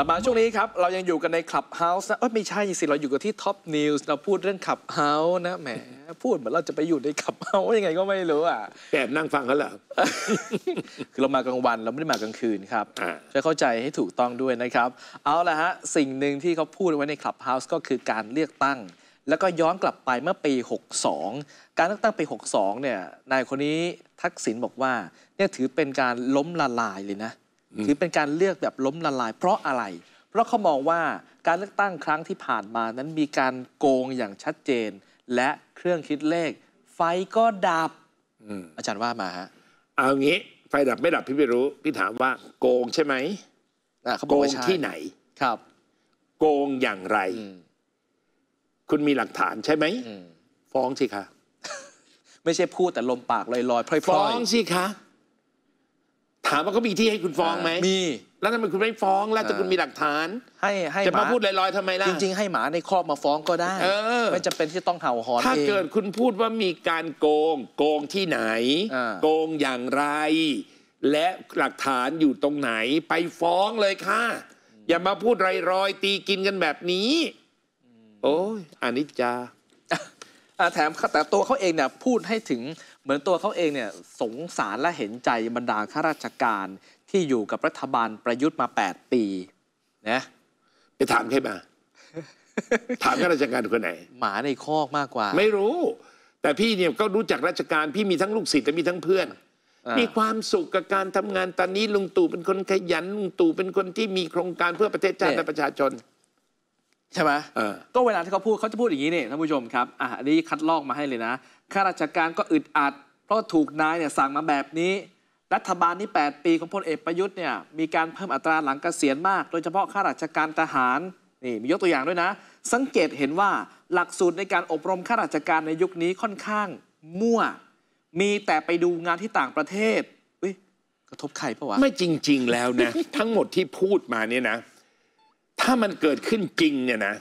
ลับมาช่วงนี้ครับเรายังอยู่กันในคลับเฮาส์นะเอ้ไม่ใช่สิ เราอยู่กันที่ท็อปนิวส์เราพูดเรื่องคลับเฮาส์นะแหมพูดเหมือนเราจะไปอยู่ในคลับเฮาส์ยังไงก็ไม่รู้อ่ะแอบนั่งฟังเขาเหรอคือเรามากลางวันเราไม่ได้มากลางคืนครับจะเข้าใจให้ถูกต้องด้วยนะครับ เอาละฮะ สิ่งหนึ่งที่เขาพูดไว้ในคลับเฮาส์ก็คือการเลือกตั้ง แล้วก็ย้อนกลับไปเมื่อปี 62 การเลือกตั้งปี 62 เนี่ยนายคนนี้ทักษิณบอกว่าเนี่ยถือเป็นการล้มละลายเลยนะถือเป็นการเลือกแบบล้มละลาย เพราะอะไร เพราะเขามองว่าการเลือกตั้งครั้งที่ผ่านมานั้นมีการโกงอย่างชัดเจน และเครื่องคิดเลข ไฟก็ดับอาจารย์ว่ามาฮะเอางี้ ไฟดับไม่ดับพี่ไม่รู้พี่ถามว่าโกงใช่ไหมโกงที่ไหนครับ โกงอย่างไรคุณมีหลักฐานใช่ไหมฟ้องสิคะไม่ใช่พูดแต่ลมปากลอยๆพลอยๆฟ้องสิคะถามว่าเขามีที่ให้คุณฟ้องไหมมีแล้วทำไมคุณไม่ฟ้องแล้วจะคุณมีหลักฐานให้ให้จะมาพูดลอยๆทำไมล่ะจริงๆให้หมาในครอบมาฟ้องก็ได้ไม่จำเป็นที่ต้องเห่าหอนถ้าเกิดคุณพูดว่ามีการโกง โกงที่ไหน โกงอย่างไร และหลักฐานอยู่ตรงไหนไปฟ้องเลยค่ะ อย่ามาพูดลอยๆตีกินกันแบบนี้โอ้ยอนิจจาแถมแต่ตัวเขาเองเนี่ยพูดให้ถึงเหมือนตัวเขาเองเนี่ย สงสารและเห็นใจบรรดาข้าราชการที่อยู่กับรัฐบาลประยุทธ์มา8ปีนะไปถามใครมา ถามข้าราชการคนไหนหมาในคอกมากกว่า ไม่รู้ แต่พี่เนี่ยก็รู้จักราชการพี่มีทั้งลูกศิษย์และมีทั้งเพื่อนมีความสุขกับการทำงานตอนนี้ลุงตู่เป็นคนขยันลุงตู่เป็นคนที่มีโครงการเพื่อประเทศชาติและประชาชนใช่ไหมก็เวลาที่เขาพูดเขาจะพูดอย่างนี้นี่ท่านผู้ชมครับ อ่ะ นี่คัดลอกมาให้เลยนะ ข้าราชการก็อึดอัด เพราะถูกนายเนี่ยสั่งมาแบบนี้ รัฐบาลนี้8ปีของพลเอกประยุทธ์เนี่ยมีการเพิ่มอัตราหลังเกษียณมาก โดยเฉพาะข้าราชการทหาร นี่มียกตัวอย่างด้วยนะ สังเกตเห็นว่าหลักสูตรในการอบรมข้าราชการในยุคนี้ค่อนข้างมั่ว มีแต่ไปดูงานที่ต่างประเทศกระทบใครปะวะไม่จริงๆแล้วนะทั้งหมดที่พูดมาเนี่ยนะถ้ามันเกิดขึ้นจริงเนี่ยนะ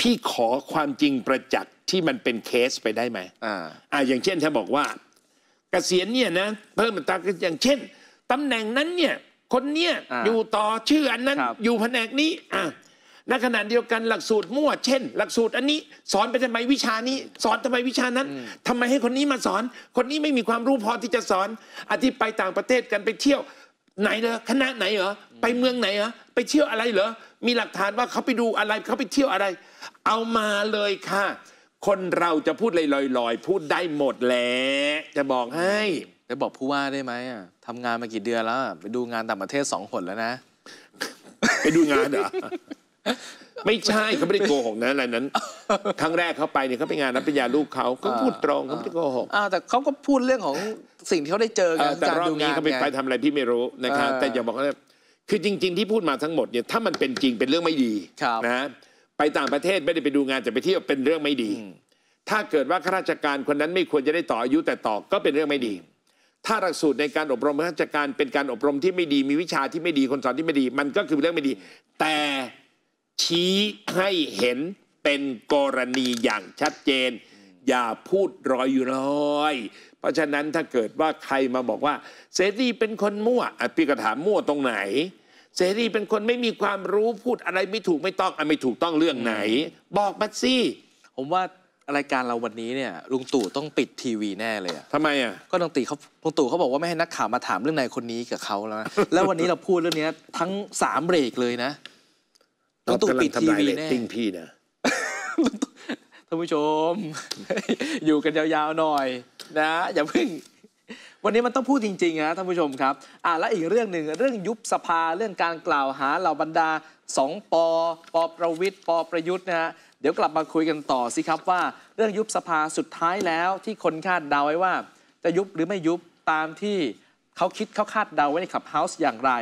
พี่ขอความจริงประจักษ์ ที่มันเป็นเคสไปได้ไหมอ่าอ่าอย่างเช่น ถ้าบอกว่า เกษียณเนี่ยนะเพิ่มตราอย่างเช่นตำแหน่งนั้นเนี่ยคนเนี้ยออยู่ต่อชื่ออันนั้น อยู่แผนกนี้ อ่ะณขณะเดียวกันหลักสูตรมั่วเช่น หลักสูตรอันนี้ สอนไปทำไมวิชานี้ สอนทำไมวิชานั้นทำไมให้คนนี้มาสอน คนนี้ไม่มีความรู้พอที่จะสอนอาทิตย์ไปต่างประเทศกันไปเที่ยวไหนเหรอคณะไหนเหรอไปเมืองไหนเหรอไปเที่ยวอะไรเหรอมีหลักฐานว่าเขาไปดูอะไรเขาไปเที่ยวอะไร เอามาเลยค่ะ คนเราจะพูดลอยๆพูดได้หมดแหละจะบอกให้จะ้บอกผู้ว่าได้ไหมอ่ะทำงานมากี่เดือนแล้ว ไปดูงานต่างประเทศสองคนแล้วนะ ไปดูงานเหรอไม่ใช่เขาไม่ได้โกหกนะอะไรนั้น ครั้งแรกเขาไปเนี่ยเขาไปงานนับปริญญาลูกเขาก็พูดตรงเขาไม่ได้โกหกแต่เขาก็พูดเรื่องของสิ่งที่เขาได้เจอเอกันแต่รอบนี้เขาไปไปทำอะไรพี่ไม่รู้นะครับ แต่อย่าบอกว่าคือจริงๆที่พูดมาทั้งหมดเนี่ยถ้ามันเป็นจริงเป็นเรื่องไม่ดีนะไปต่างประเทศไม่ได้ไปดูงานแต่ไปเที่ยวเป็นเรื่องไม่ดี ถ้าเกิดว่าข้าราชการคนนั้นไม่ควรจะได้ต่ออายุแต่ต่อก็เป็นเรื่องไม่ดี ถ้าหลักสูตรในการอบรมข้าราชการเป็นการอบรมที่ไม่ดี มีวิชาที่ไม่ดีคนสอนที่ไม่ดี มันก็คือเรื่องไม่ดี แต่ชี้ให้เห็นเป็นกรณีอย่างชัดเจนอย่าพูดรอยอยู่ลอยเพราะฉะนั้นถ้าเกิดว่าใครมาบอกว่าเสรีเป็นคนมั่วพี่ก็ถามมั่วตรงไหนเสรีเป็นคนไม่มีความรู้พูดอะไรไม่ถูกไม่ต้องอไม่ถูกต้องเรื่องไหน บอกมาสิผมว่ารายการเราวันนี้เนี่ยลุงตู่ต้องปิดทีวีแน่เลยอะทำไมอะก็ลุงตู่เขาลุงตู่เขาบอกว่าไม่ให้นักข่าวมาถามเรื่องนายคนนี้กับเขาแล้วนะแล้ววันนี้เราพูดเรื่องนี้ทั้งสามเบรกเลยนะลุงตู่ปิดทีวีแน่ติงพี่นะท่านผู้ชมอยู่กันยาวๆหน่อยนะอย่าเพิ่ง วันนี้มันต้องพูดจริงๆนะท่านผู้ชมครับ อ่าและอีกเรื่องหนึ่งเรื่องยุบสภาเรื่องการกล่าวหาเหล่าบรรดาสองปอปอประวิทย์ปอประยุทธ์นะฮะเดี๋ยวกลับมาคุยกันต่อสิครับว่าเรื่องยุบสภาสุดท้ายแล้วที่คนคาดเดาไว้ว่า จะยุบหรือไม่ยุบตามที่เขาคิดเขาคาดเดาไว้ในขับเฮาส์อย่างไร